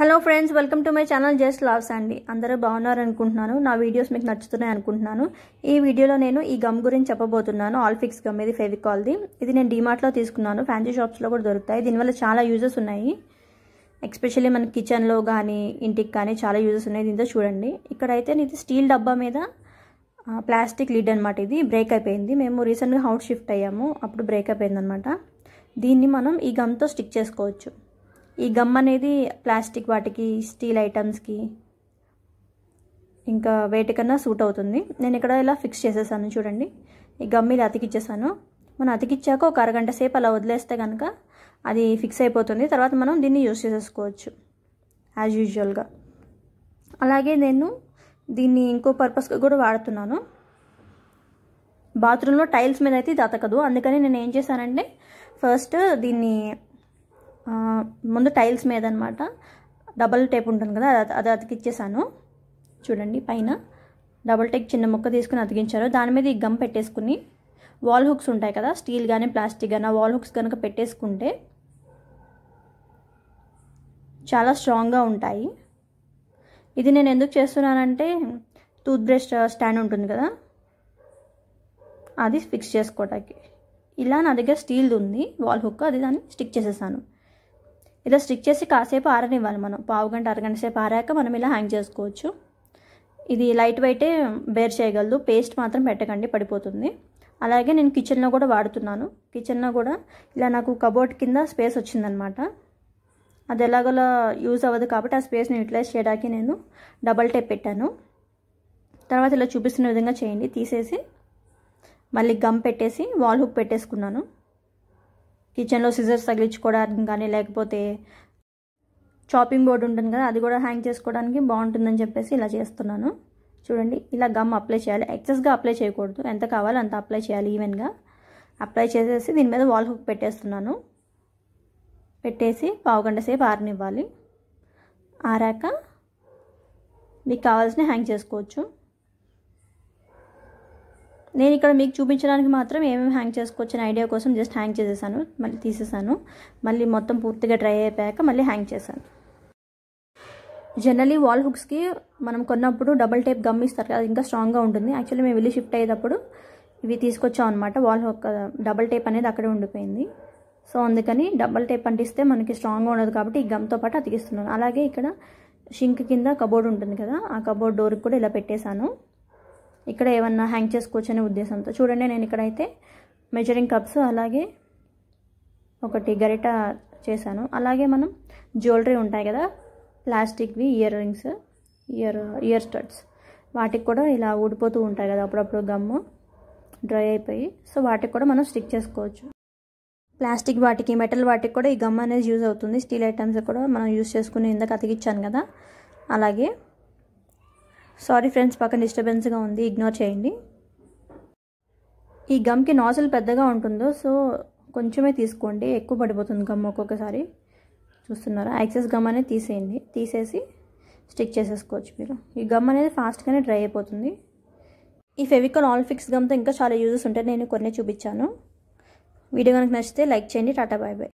hello friends welcome to my channel just loves అండి అందరూ బాగున్నారు అనుకుంటున్నాను నా వీడియోస్ మీకు నచ్చుతున్నాయి అనుకుంటున్నాను ఈ వీడియోలో నేను ఈ గమ్ గురించి చెప్పబోతున్నాను ఆల్ఫిక్స్ గమ్ ఇది ఫెవికాల్ది ఇది నేను డీమార్ట్లో తీసుకున్నాను ఫ్యాన్సీ షాప్స్లో కూడా దొరుకుతాయి దీనివల్ల చాలా యూజెస్ ఉన్నాయి ఎక్స్పెషల్లీ మన కిచెన్లో కానీ ఇంటికి కానీ చాలా యూజెస్ ఉన్నాయి దీంతో చూడండి ఇక్కడైతే ఇది స్టీల్ డబ్బా మీద ప్లాస్టిక్ లిడ్ అనమాట ఇది బ్రేక్ అయిపోయింది మేము రీసెంట్గా హౌట్ షిఫ్ట్ అయ్యాము అప్పుడు బ్రేక్ అయిపోయింది అనమాట దీన్ని మనం ఈ గమ్తో స్టిక్ చేసుకోవచ్చు ఈ గమ్ అనేది ప్లాస్టిక్ వాటికి స్టీల్ ఐటమ్స్కి ఇంకా వేటికన్నా సూట్ అవుతుంది నేను ఇక్కడ ఇలా ఫిక్స్ చేసేసాను చూడండి ఈ గమ్ ఇలా అతికిచ్చేసాను మనం అతికిచ్చాక ఒక అరగంట సేపు అలా వదిలేస్తే కనుక అది ఫిక్స్ అయిపోతుంది తర్వాత మనం దీన్ని యూజ్ చేసేసుకోవచ్చు యాజ్ యూజువల్గా అలాగే నేను దీన్ని ఇంకో పర్పస్గా కూడా వాడుతున్నాను బాత్రూంలో టైల్స్ మీద అయితే ఇది అందుకని నేను ఏం చేశానంటే ఫస్ట్ దీన్ని ముందు టైల్స్ మీద అనమాట డబల్ టేప్ ఉంటుంది కదా అది అతికిచ్చేసాను చూడండి పైన డబల్ టేక్ చిన్న ముక్క తీసుకుని అతికించారు దాని మీద ఈ గమ్ పెట్టేసుకుని వాల్ హుక్స్ ఉంటాయి కదా స్టీల్ కానీ ప్లాస్టిక్ కానీ ఆ వాల్ హుక్స్ కనుక పెట్టేసుకుంటే చాలా స్ట్రాంగ్గా ఉంటాయి ఇది నేను ఎందుకు చేస్తున్నానంటే టూత్ బ్రష్ స్టాండ్ ఉంటుంది కదా అది ఫిక్స్ చేసుకోవటానికి ఇలా నా దగ్గర స్టీల్ది ఉంది వాల్ హుక్ అది దాన్ని స్టిక్ చేసేసాను ఇలా స్టిక్ చేసి కాసేపు ఆరనివ్వాలి మనం పావు గంట అరగంట సేపు ఆరాక మనం ఇలా హ్యాంగ్ చేసుకోవచ్చు ఇది లైట్ వెయిటే బేర్ చేయగలదు పేస్ట్ మాత్రం పెట్టకండి పడిపోతుంది అలాగే నేను కిచెన్లో కూడా వాడుతున్నాను కిచెన్లో కూడా ఇలా నాకు కబోర్డ్ కింద స్పేస్ వచ్చిందనమాట అది ఎలాగోలా యూజ్ అవ్వదు కాబట్టి ఆ స్పేస్ని యూటిలైజ్ చేయడానికి నేను డబల్ టేప్ పెట్టాను తర్వాత ఇలా చూపిస్తున్న విధంగా చేయండి తీసేసి మళ్ళీ గమ్ పెట్టేసి వాల్ హుక్ పెట్టేసుకున్నాను కిచెన్లో సిజర్స్ తగిలించుకోవడానికి కానీ లేకపోతే చాపింగ్ బోర్డు ఉంటుంది కదా అది కూడా హ్యాంగ్ చేసుకోవడానికి బాగుంటుందని చెప్పేసి ఇలా చేస్తున్నాను చూడండి ఇలా గమ్ అప్లై చేయాలి ఎక్సెస్గా అప్లై చేయకూడదు ఎంత కావాలో అంత అప్లై చేయాలి ఈవెన్గా అప్లై చేసేసి దీని మీద వాల్ హుక్ పెట్టేస్తున్నాను పెట్టేసి పావుగంట సేపు ఆరనివ్వాలి ఆరాక మీకు కావాల్సిన హ్యాంగ్ చేసుకోవచ్చు నేను ఇక్కడ మీకు చూపించడానికి మాత్రం ఏమేమి హ్యాంగ్ చేసుకోవచ్చు అని ఐడియా కోసం జస్ట్ హ్యాంగ్ చేసేసాను మళ్ళీ తీసేసాను మళ్ళీ మొత్తం పూర్తిగా డ్రై అయిపోయాక మళ్ళీ హ్యాంగ్ చేశాను జనరలీ వాల్ హుక్స్కి మనం కొన్నప్పుడు డబల్ టేప్ గమ్ ఇస్తారు కదా ఇంకా స్ట్రాంగ్గా ఉంటుంది యాక్చువల్లీ మేము వెళ్ళి షిఫ్ట్ అయ్యేటప్పుడు ఇవి తీసుకొచ్చాం అనమాట వాల్ హుక్ డబల్ టేప్ అనేది అక్కడే ఉండిపోయింది సో అందుకని డబల్ టేప్ అంటిస్తే మనకి స్ట్రాంగ్గా ఉండదు కాబట్టి ఈ గమ్తో పాటు అతికిస్తున్నాను అలాగే ఇక్కడ షింక్ కింద కబోర్డ్ ఉంటుంది కదా ఆ కబోర్డ్ డోర్కి కూడా ఇలా పెట్టేశాను ఇక్కడ ఏమన్నా హ్యాంగ్ చేసుకోవచ్చనే ఉద్దేశంతో చూడండి నేను ఇక్కడైతే మెజరింగ్ కప్స్ అలాగే ఒకటి గరిట చేశాను అలాగే మనం జ్యువెలరీ ఉంటాయి కదా ప్లాస్టిక్వి ear rings ear ear studs వాటికి కూడా ఇలా ఊడిపోతూ ఉంటాయి కదా అప్పుడప్పుడు గమ్ము డ్రై అయిపోయి సో వాటికి కూడా మనం స్టిక్ చేసుకోవచ్చు ప్లాస్టిక్ వాటికి మెటల్ వాటికి కూడా ఈ గమ్ అనేది యూజ్ అవుతుంది స్టీల్ ఐటమ్స్ కూడా మనం యూజ్ చేసుకుని ఇందాక అతికిచ్చాను కదా అలాగే సారీ ఫ్రెండ్స్ పక్కన డిస్టర్బెన్స్గా ఉంది ఇగ్నోర్ చేయండి ఈ గమ్కి నాజులు పెద్దగా ఉంటుందో సో కొంచెమే తీసుకోండి ఎక్కువ పడిపోతుంది గమ్ ఒక్కొక్కసారి చూస్తున్నారా యాక్సెస్ గమ్ అనేది తీసేయండి తీసేసి స్టిక్ చేసేసుకోవచ్చు మీరు ఈ గమ్ అనేది ఫాస్ట్గానే డ్రై అయిపోతుంది ఈ ఫెవికాల్ ఆల్ ఫిక్స్ గమ్తో ఇంకా చాలా యూజెస్ ఉంటాయి నేను కొన్ని చూపించాను వీడియో కనుక నచ్చితే లైక్ చేయండి టాటా బాయ్ బాయ్